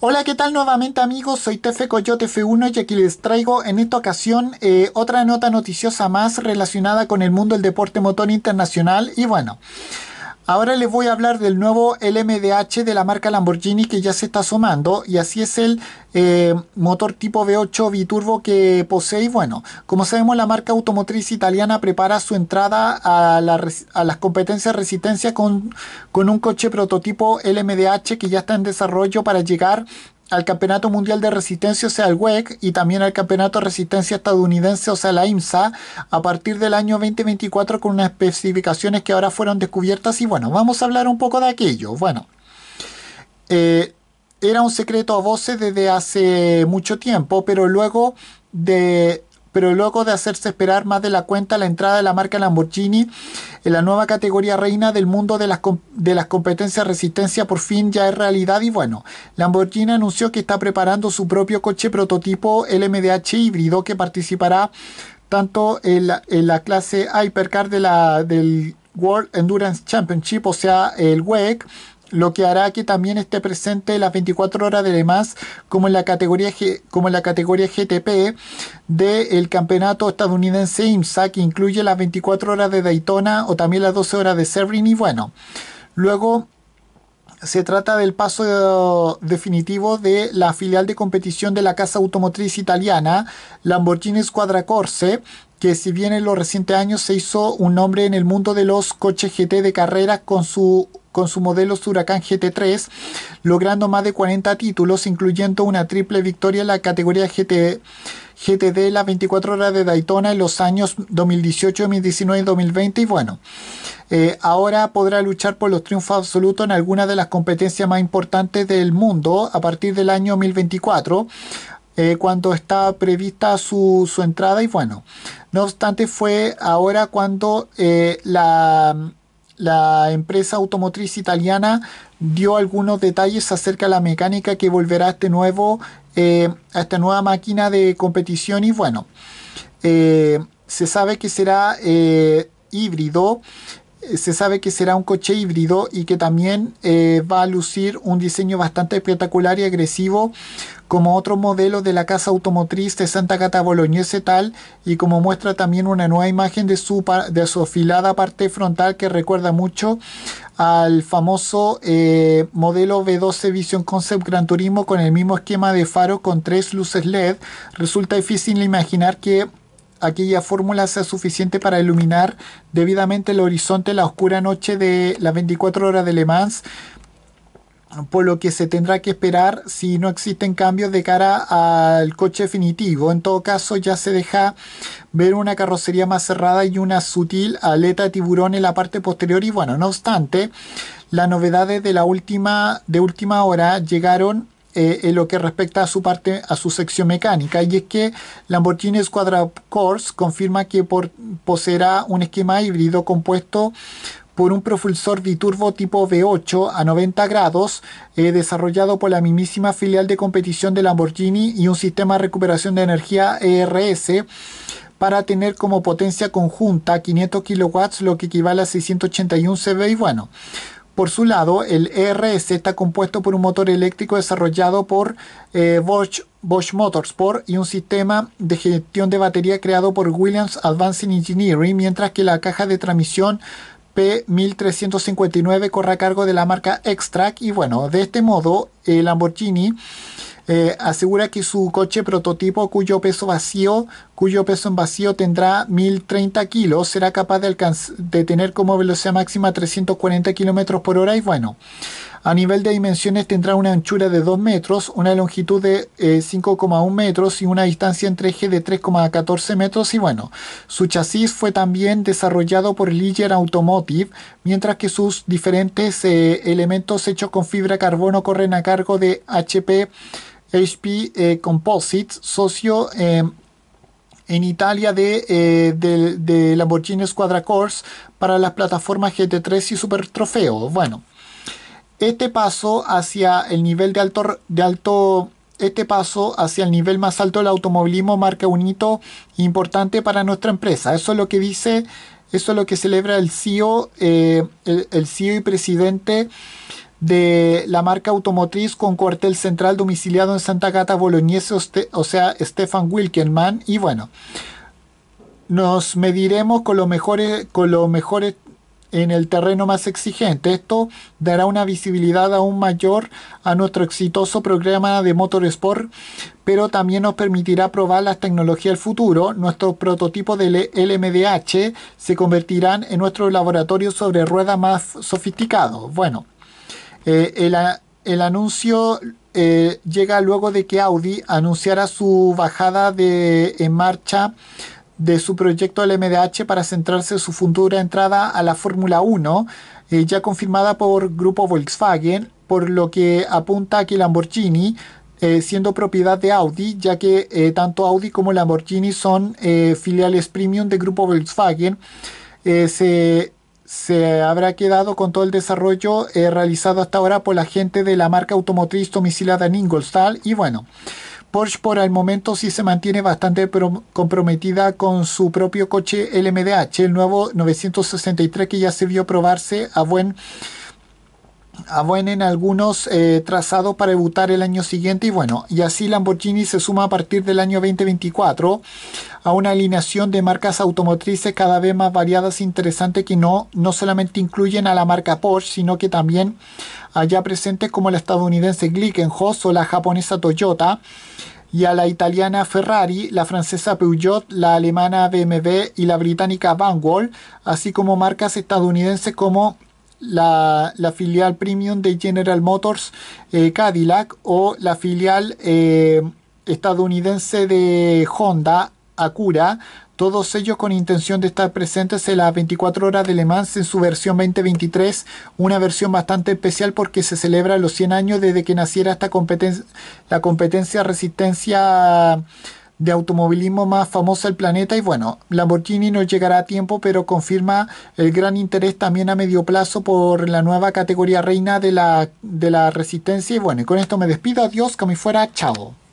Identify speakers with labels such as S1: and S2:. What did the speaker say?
S1: Hola, ¿qué tal nuevamente amigos? Soy Tefe Coyote F1 y aquí les traigo en esta ocasión eh, otra nota noticiosa más relacionada con el mundo del deporte motor internacional y bueno... Ahora les voy a hablar del nuevo LMDH de la marca Lamborghini que ya se está asomando y así es el eh, motor tipo V8 biturbo que posee. Y bueno, como sabemos la marca automotriz italiana prepara su entrada a, las competencias de resistencia con, con un coche prototipo LMDH que ya está en desarrollo para llegar al Campeonato Mundial de Resistencia, o sea, el WEC, y también al Campeonato de Resistencia Estadounidense, o sea, la IMSA, a partir del año 2024 con unas especificaciones que ahora fueron descubiertas. Y bueno, vamos a hablar un poco de aquello. Bueno, eh, era un secreto a voces desde hace mucho tiempo, pero luego de pero luego de hacerse esperar más de la cuenta la entrada de la marca Lamborghini en la nueva categoría reina del mundo de las, competencias resistencia por fin ya es realidad y bueno, Lamborghini anunció que está preparando su propio coche prototipo LMDH híbrido que participará tanto en la, clase Hypercar del World Endurance Championship, o sea, el WEC, lo que hará que también esté presente las 24 horas de demás, como en la categoría, como en la categoría GTP del campeonato estadounidense IMSA que incluye las 24 horas de Daytona o también las 12 horas de Sebring y bueno luego se trata del paso definitivo de la filial de competición de la casa automotriz italiana Lamborghini Squadra Corse que si bien en los recientes años se hizo un nombre en el mundo de los coches GT de carreras con su con su modelo Huracán GT3, logrando más de 40 títulos, incluyendo una triple victoria en la categoría GT, GTD, las 24 horas de Daytona en los años 2018, 2019 y 2020. Y bueno, eh, ahora podrá luchar por los triunfos absolutos en alguna de las competencias más importantes del mundo a partir del año 2024. Eh, cuando está prevista su, entrada y bueno, no obstante fue ahora cuando eh, la la empresa automotriz italiana dio algunos detalles acerca de la mecánica que volverá a, este nuevo, eh, esta nueva máquina de competición y bueno, eh, se sabe que será eh, híbrido se sabe que será un coche híbrido y que también eh, va a lucir un diseño bastante espectacular y agresivo como otro modelo de la casa automotriz de Santa Cata Boloñese tal y como muestra también una nueva imagen de su, de su afilada parte frontal que recuerda mucho al famoso eh, modelo V12 Vision Concept Gran Turismo con el mismo esquema de faro con tres luces LED resulta difícil imaginar que aquella fórmula sea suficiente para iluminar debidamente el horizonte la oscura noche de las 24 horas de Le Mans, por lo que se tendrá que esperar si no existen cambios de cara al coche definitivo. En todo caso, ya se deja ver una carrocería más cerrada y una sutil aleta tiburón en la parte posterior y bueno, no obstante, las novedades de la última de última hora llegaron eh, en lo que respecta a su parte, a su sección mecánica, y es que Lamborghini Squadra Corse confirma que poseerá un esquema híbrido compuesto por un propulsor biturbo tipo V8 a 90 grados, eh, desarrollado por la mismísima filial de competición de Lamborghini y un sistema de recuperación de energía ERS para tener como potencia conjunta 500 kilowatts, lo que equivale a 681 CV. Y bueno, por su lado, el ERS está compuesto por un motor eléctrico desarrollado por eh, Bosch, Motorsport y un sistema de gestión de batería creado por Williams Advanced Engineering, mientras que la caja de transmisión P1359 corre a cargo de la marca Extract. Y bueno, de este modo, el Lamborghini eh, asegura que su coche prototipo cuyo peso vacío cuyo peso en vacío tendrá 1030 kilos, será capaz de, de tener como velocidad máxima 340 kilómetros por hora y bueno, a nivel de dimensiones tendrá una anchura de 2 metros, una longitud de 5,1 eh, metros y una distancia entre 3 de 3,14 metros y bueno, su chasis fue también desarrollado por Liger Automotive, mientras que sus diferentes eh, elementos hechos con fibra carbono corren a cargo de HP HP eh, Composites, socio en Italia de, eh, de, Lamborghini Squadra Corse para las plataformas GT3 y Super Trofeo. Bueno, este paso hacia el nivel de alto, de alto este paso hacia el nivel más alto del automovilismo marca un hito importante para nuestra empresa. Eso es lo que dice, eso es lo que celebra el CEO, eh, el CEO y presidente de la marca automotriz con cuartel central domiciliado en Santa Cata ...Boloñese, o sea, Stefan Wilkenman. Y bueno, nos mediremos con los mejores, eh, con los mejores en el terreno más exigente. Esto dará una visibilidad aún mayor a nuestro exitoso programa de Motorsport, pero también nos permitirá probar las tecnologías del futuro. Nuestros prototipos del LMDH se convertirán en nuestro laboratorio sobre ruedas más sofisticado, Bueno, eh, el, anuncio eh, llega luego de que Audi anunciara su bajada de, en marcha de su proyecto LMDH para centrarse su futura entrada a la Fórmula 1, eh, ya confirmada por Grupo Volkswagen, por lo que apunta a que Lamborghini siendo propiedad de Audi, ya que tanto Audi como Lamborghini son filiales premium de grupo Volkswagen. se se habrá quedado con todo el desarrollo eh, realizado hasta ahora por la gente de la marca automotriz domicilada en Ingolstadt y bueno. Porsche por el momento sí se mantiene bastante comprometida con su propio coche LMDH, el nuevo 963 que ya se vio probarse a buen Ah, en algunos eh, trazados para debutar el año siguiente y bueno, y así Lamborghini se suma a partir del año 2024 a una alineación de marcas automotrices cada vez más variadas e interesantes que no, no solamente incluyen a la marca Porsche, sino que también allá presentes como la estadounidense Glickenhaus o la japonesa Toyota y a la italiana Ferrari, la francesa Peugeot, la alemana BMW y la británica Vanwall, así como marcas estadounidenses como la, filial premium de General Motors eh, Cadillac o la filial eh, estadounidense de Honda Acura, todos ellos con intención de estar presentes en las 24 horas de Le Mans en su versión 2023, una versión bastante especial porque se celebra los 100 años desde que naciera esta competencia la competencia resistencia de automovilismo más famosa del planeta y bueno, Lamborghini no llegará a tiempo pero confirma el gran interés también a medio plazo por la nueva categoría reina de la, de la resistencia y bueno, y con esto me despido, adiós, como fuera, chao.